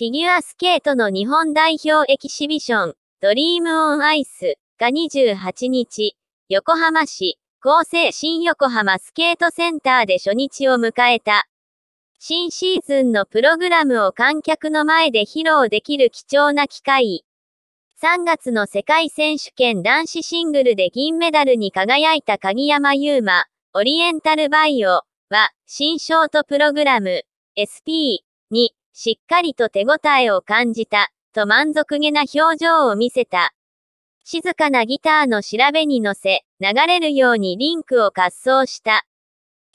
フィギュアスケートの日本代表エキシビション、ドリームオンアイスが28日、横浜市、厚生新横浜スケートセンターで初日を迎えた。新シーズンのプログラムを観客の前で披露できる貴重な機会。3月の世界選手権男子シングルで銀メダルに輝いた鍵山優馬、オリエンタルバイオは、新ショートプログラム、SP、にしっかりと手応えを感じた、と満足げな表情を見せた。静かなギターの調べに乗せ、流れるようにリンクを滑走した。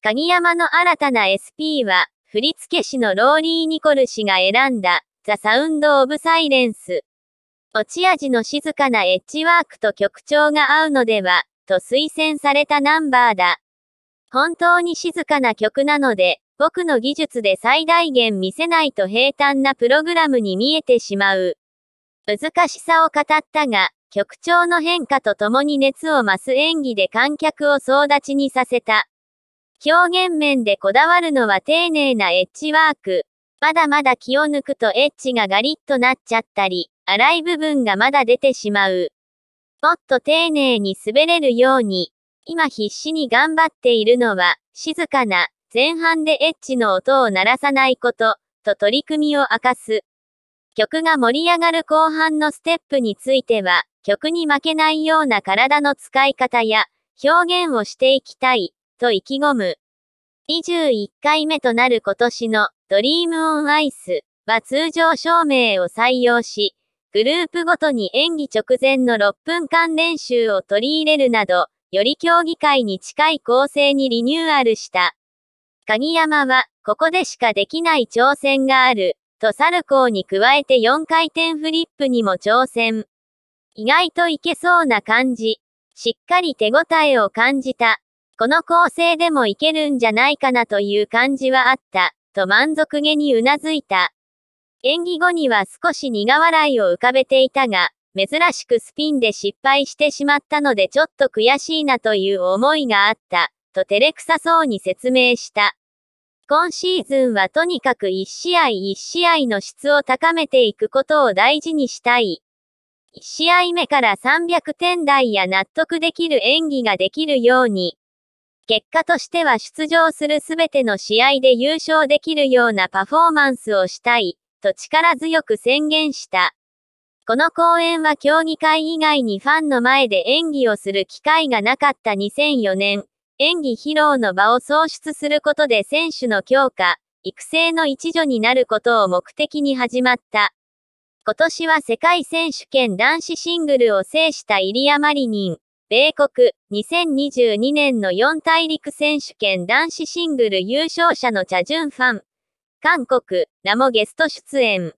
鍵山の新たな SP は、振付師のローリー・ニコル氏が選んだ、ザ・サウンド・オブ・サイレンス。落ち味の静かなエッジワークと曲調が合うのでは、と推薦されたナンバーだ。本当に静かな曲なので、僕の技術で最大限見せないと平坦なプログラムに見えてしまう。難しさを語ったが、曲調の変化とともに熱を増す演技で観客を総立ちにさせた。表現面でこだわるのは丁寧なエッジワーク。まだまだ気を抜くとエッジがガリッとなっちゃったり、粗い部分がまだ出てしまう。もっと丁寧に滑れるように、今必死に頑張っているのは、静かな、前半でエッジの音を鳴らさないこと、と取り組みを明かす。曲が盛り上がる後半のステップについては、曲に負けないような体の使い方や表現をしていきたい、と意気込む。21回目となる今年のドリームオンアイスは通常照明を採用し、グループごとに演技直前の6分間練習を取り入れるなど、より競技会に近い構成にリニューアルした。鍵山は、ここでしかできない挑戦がある、とサルコーに加えて4回転フリップにも挑戦。意外といけそうな感じ。しっかり手応えを感じた。この構成でもいけるんじゃないかなという感じはあった、と満足げにうなずいた。演技後には少し苦笑いを浮かべていたが、珍しくスピンで失敗してしまったのでちょっと悔しいなという思いがあった、と照れくさそうに説明した。今シーズンはとにかく1試合1試合の質を高めていくことを大事にしたい。1試合目から300点台や納得できる演技ができるように。結果としては出場するすべての試合で優勝できるようなパフォーマンスをしたい、と力強く宣言した。この公演は競技会以外にファンの前で演技をする機会がなかった2004年、演技披露の場を創出することで選手の強化、育成の一助になることを目的に始まった。今年は世界選手権男子シングルを制したイリア・マリニン、米国、2022年の四大陸選手権男子シングル優勝者のチャジュンファン、韓国、ラもゲスト出演。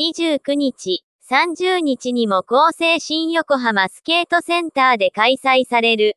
29日、30日にも厚生新横浜スケートセンターで開催される。